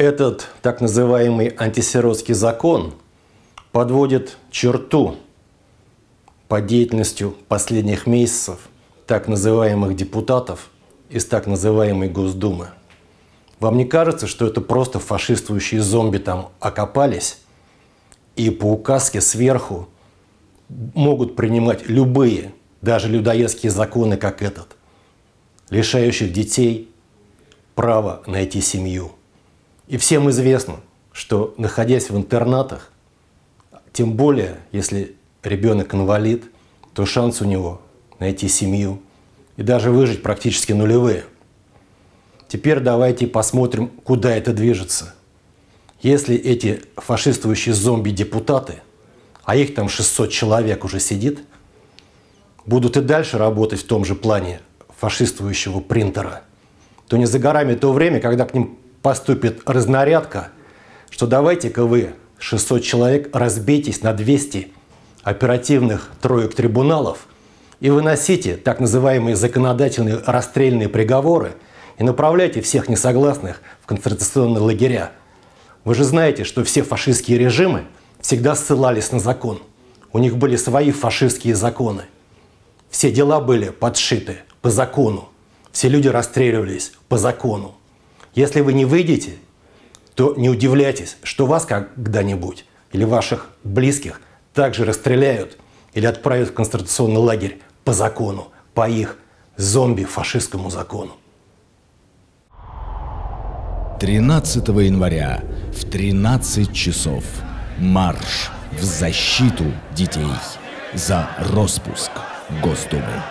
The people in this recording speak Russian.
Этот так называемый антисиротский закон подводит черту по деятельностью последних месяцев так называемых депутатов из так называемой Госдумы. Вам не кажется, что это просто фашистующие зомби там окопались и по указке сверху могут принимать любые, даже людоедские законы, как этот, лишающих детей права найти семью? И всем известно, что находясь в интернатах, тем более, если ребенок инвалид, то шанс у него найти семью и даже выжить практически нулевые. Теперь давайте посмотрим, куда это движется. Если эти фашистующие зомби-депутаты, а их там 600 человек уже сидит, будут и дальше работать в том же плане фашистующего принтера, то не за горами то время, когда к ним поступит разнарядка, что давайте-ка вы, 600 человек, разбейтесь на 200 оперативных троек трибуналов и выносите так называемые законодательные расстрельные приговоры и направляйте всех несогласных в концентрационные лагеря. Вы же знаете, что все фашистские режимы всегда ссылались на закон. У них были свои фашистские законы. Все дела были подшиты по закону. Все люди расстреливались по закону. Если вы не выйдете, то не удивляйтесь, что вас когда-нибудь или ваших близких также расстреляют или отправят в концентрационный лагерь по закону, по их зомби-фашистскому закону. 13 января в 13 часов марш в защиту детей за распуск Госдумы.